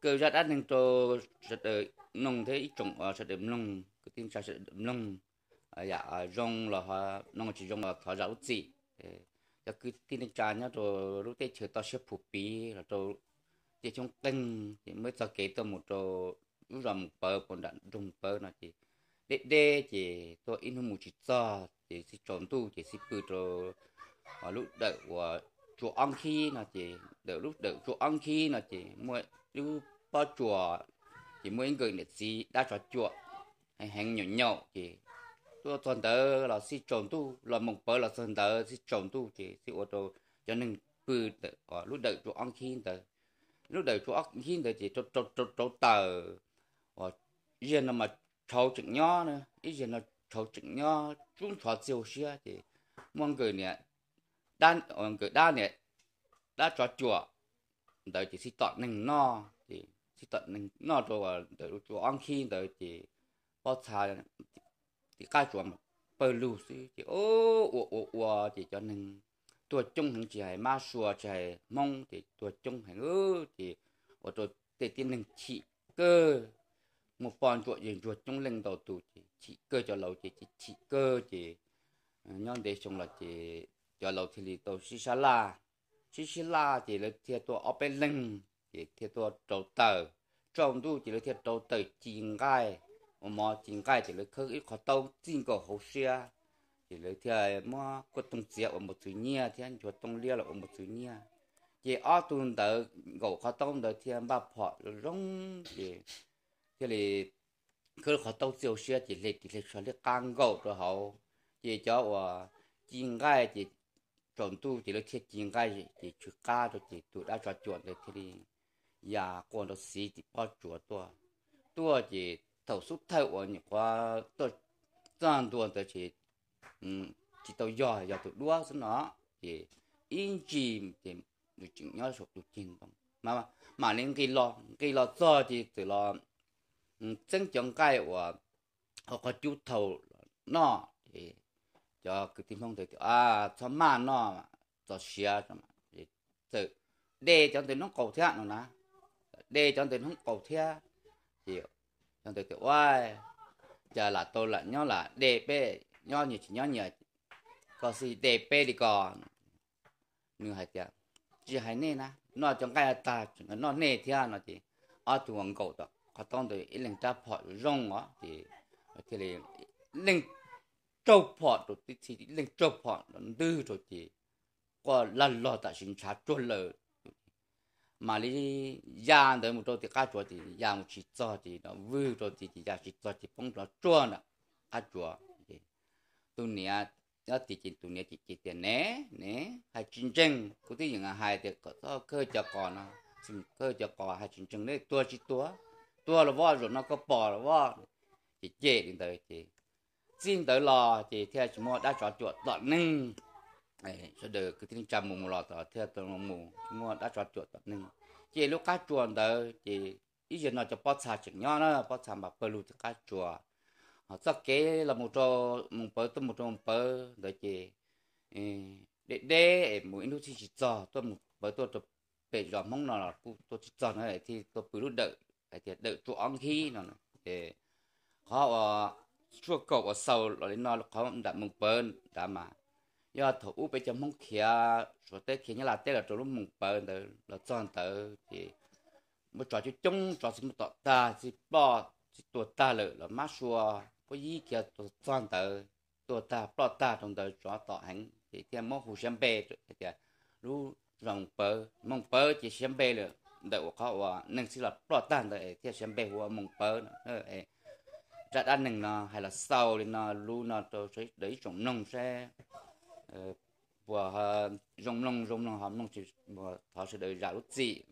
cứ rất đắt nên cho sật ở nông thế trồng ở sật ở nông cứ tiếng sao sật ở nông à ờ, dạ ờ, rong là họ nông chỉ rong là họ giàu gì Giờ cứ tin cha nhá rồi lúc tết chờ tao sẽ phục bí là rồi chỉ trong tinh thì mới cho kể tôi một chỗ lúc rằm bờ còn đạn dùng bờ nó chỉ để để chỉ tôi in một chỉ cho chỉ xin chọn tu chỉ xin cứ rồi ờ, lúc đợi của chùa ăn khi nó chỉ đợi lúc đợi chùa ăn khi là chỉ mỗi lúc bao chùa chỉ những người để gì đa cho chùa hay hàng nhỏ nhỏ chỉ tôi toàn tớ là si trộn tu là một bữa là sơn tớ si trộn tu chỉ si ô tô cho nên bự tớ ờ, lúc đợi chỗ ăn khi tớ lúc đợi chỗ ăn khi tớ chỉ chỗ chỗ chỗ chỗ tờ và giờ nó mà cháu chừng nhỏ nữa giờ nó cháu chừng nhỏ chúng thọ siêu xia thì mong người nè đan ông ờ, cứ đan này đã cho chùa đợi chỉ xin tọt nành no thì xin tọt nành no rồi đợi chùa ăn khi đợi chỉ bao trà thì cái chùa mà bơ lù xí thì ô ô ô ô thì cho nên tôi chung hàng chỉ hay ma sùa chỉ hay mong thì tôi chung hàng ư thì ở tôi để tiên nành chị cơ một phần chuột gì chuột trong lưng đầu tù thì chị cơ cho lâu thì chị cơ thì ờ, nhóm để xong là chị cho lâu thì lì tàu xí xá la xí xí la chỉ là thiệt tua ở bên lưng chỉ thiệt tua trâu tờ trâu đu chỉ là thiệt trâu tờ chín gai mà chín gai chỉ là khơi ít khó tàu chín cổ hậu xia chỉ là thiệt mà có tung xia ở một thứ nhia thì anh chuột tung lia là ở một thứ nhia chỉ ở tuần tờ gỗ khó tàu đờ thiệt ba phọ rong chỉ thì lì khơi khó tàu siêu xia chỉ là chỉ là xóa lì cang gỗ rồi hậu chỉ cho và chín gai chỉ trộn tu chỉ là thiết chiến cái chỉ chú ca cho chỉ tu đã cho chuẩn để thế đi nhà con nó xí chỉ bao chuột tua tua chỉ thầu suốt thay ổn những qua tôi toàn tua tôi chỉ um chỉ tàu giò giò tụi đua xin nó thì in chìm thì được chỉ nhớ số được chìm đồng mà mà nên cái lo cái lo cho thì từ lo um chân chống cái của họ có chú thầu nó thì cho cái tim không thể à cho mà nó cho xia cho mà tự để cho tôi nó cầu thế nó nè để cho tôi nó cầu thế hiểu cho tôi kiểu ơi giờ là tôi là nhớ là để bê nhớ nhiều chỉ nhớ nhiều có gì để bê đi còn nhưng hay chưa chỉ hay nên nè nó trong cái ta nó nè thế nó chỉ ở chuồng cầu đó có tông tôi ít lần ta phải rong á thì thì liền linh จ้าพ่อตัวติดที่เล็กเจ้าพ่อนันดื้อตัวที่ก็ลันล่แต่ดสินชาจวนเลยมาลียางเดิมตัวที่ก้าวตัวที่ยางชิดจอดที่นั่นวิวตัวที่ยางชิดจอดที่ป้องตัวจ้วนอ่ะก้าจัวตัวเนี้ยแล้วที่จิงตัวเนี้ยจริงเนี่ยเนี่ยให้จริงจริงกูที่ยังให้เด็กก็ต้องเคยจะก่อนนะซึ่งเคยจะก่อนให้จริงจริงเนี่ยตัวชิดตัวตัวละว่าหรือนั่นก็ปล่อละว่าจีเจ๋งเลยจี xin tới lò thì theo chúng mua đã cho chuột tọt nưng cho được cái tiếng trăm mù mù lò tỏ theo tôi mù chúng mua đã cho chuột tọt nưng chỉ lúc cá chuột tới thì ý giờ nó cho bớt xa chừng nhau nó bớt xa mà bơ lụt cá chuột họ chắc kế là một chỗ một bơ tôi một chỗ một bơ ừ, đấy chị để để mỗi lúc chỉ cho tôi một bơ tôi chụp bể giò mong nó là tôi chỉ cho nó thì tôi cứ lúc đợi thì đợi chuột ăn khi nó để họ ชั่วก็ว่าเศร้าเราเลยนอนเขาดับมึงเปิ้ลดับมายอดถูไปจำห้องเขียสัวเต้เขียนี่ลาเต้เราจะรู้มึงเปิ้ลเตอเราจ้อนเตอที่มันจอดจุ้งจอดสิมันต่อตาสิปอสิตัวตาเลยเรามาชัวก็ยี่เขียตัวจ้อนเตอตัวตาปลอตาตรงเตอจอดต่อหังที่เทียมมอหูเชมเป้ที่รู้รังเปิ้ลมึงเปิ้ลจะเชมเป้เลยเดี๋ยวเขาว่าหนึ่งสิหลับปลอตาเตอเทียเชมเป้หัวมึงเปิ้ลเออ ra ăn nừng nó hay là sau thì nó luôn nó tôi thấy đấy trồng nông xe, vừa ờ, ờ, rong nông rong nông họ nông thì vừa họ sẽ để ra lúc gì